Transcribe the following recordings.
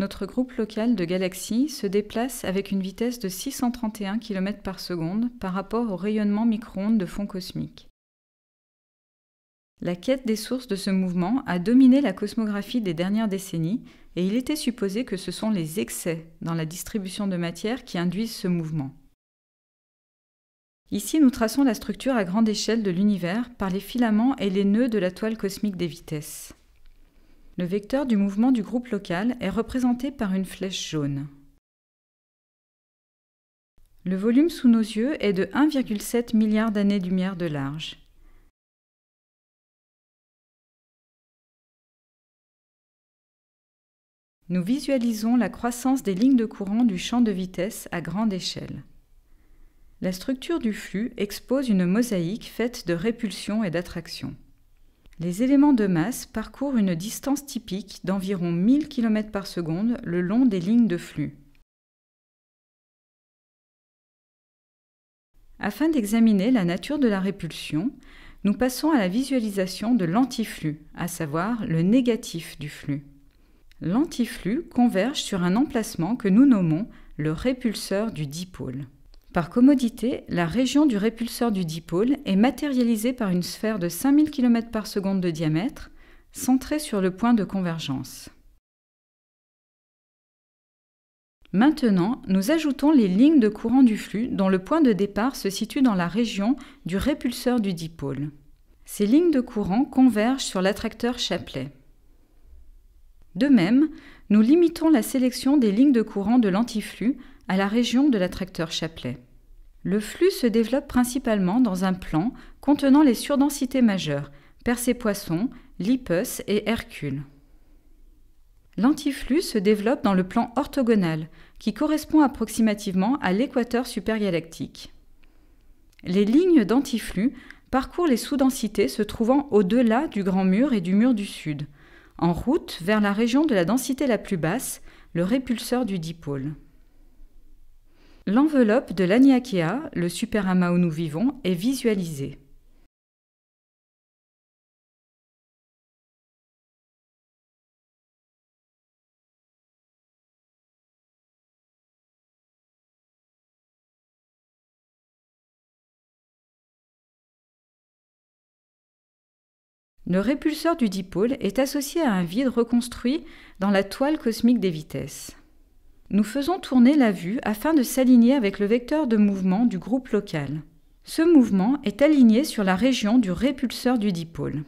notre groupe local de galaxies se déplace avec une vitesse de 631 km par seconde par rapport au rayonnement micro-ondes de fond cosmique. La quête des sources de ce mouvement a dominé la cosmographie des dernières décennies et il était supposé que ce sont les excès dans la distribution de matière qui induisent ce mouvement. Ici, nous traçons la structure à grande échelle de l'univers par les filaments et les nœuds de la toile cosmique des vitesses. Le vecteur du mouvement du groupe local est représenté par une flèche jaune. Le volume sous nos yeux est de 1,7 milliard d'années-lumière de large. Nous visualisons la croissance des lignes de courant du champ de vitesse à grande échelle. La structure du flux expose une mosaïque faite de répulsion et d'attraction. Les éléments de masse parcourent une distance typique d'environ 1000 km par seconde le long des lignes de flux. Afin d'examiner la nature de la répulsion, nous passons à la visualisation de l'antiflux, à savoir le négatif du flux. L'antiflux converge sur un emplacement que nous nommons le répulseur du dipôle. Par commodité, la région du répulseur du dipôle est matérialisée par une sphère de 5000 km par seconde de diamètre, centrée sur le point de convergence. Maintenant, nous ajoutons les lignes de courant du flux dont le point de départ se situe dans la région du répulseur du dipôle. Ces lignes de courant convergent sur l'attracteur Chapelet. De même, nous limitons la sélection des lignes de courant de l'antiflux à la région de l'attracteur Chapelet. Le flux se développe principalement dans un plan contenant les surdensités majeures, Persée-Poisson, Lipus et Hercule. L'antiflux se développe dans le plan orthogonal, qui correspond approximativement à l'équateur supergalactique. Les lignes d'antiflux parcourent les sous-densités se trouvant au-delà du Grand Mur et du Mur du Sud, en route vers la région de la densité la plus basse, le répulseur du dipôle. L'enveloppe de l'Aniakea, le superama où nous vivons, est visualisée. Le répulseur du dipôle est associé à un vide reconstruit dans la toile cosmique des vitesses. Nous faisons tourner la vue afin de s'aligner avec le vecteur de mouvement du groupe local. Ce mouvement est aligné sur la région du répulseur du dipôle.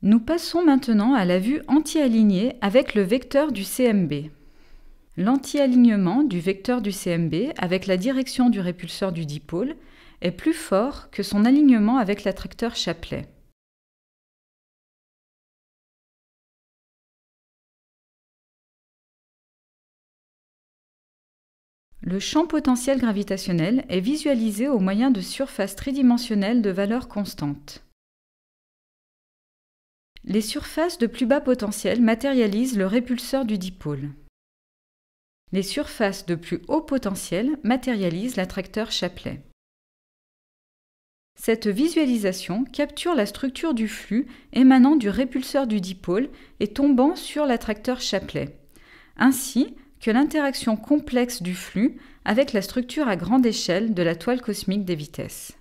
Nous passons maintenant à la vue anti-alignée avec le vecteur du CMB. L'anti-alignement du vecteur du CMB avec la direction du répulseur du dipôle est plus fort que son alignement avec l'attracteur chapelet. Le champ potentiel gravitationnel est visualisé au moyen de surfaces tridimensionnelles de valeur constante. Les surfaces de plus bas potentiel matérialisent le répulseur du dipôle. Les surfaces de plus haut potentiel matérialisent l'attracteur Chapelet. Cette visualisation capture la structure du flux émanant du répulseur du dipôle et tombant sur l'attracteur Chapelet. Ainsi, que l'interaction complexe du flux avec la structure à grande échelle de la toile cosmique des vitesses.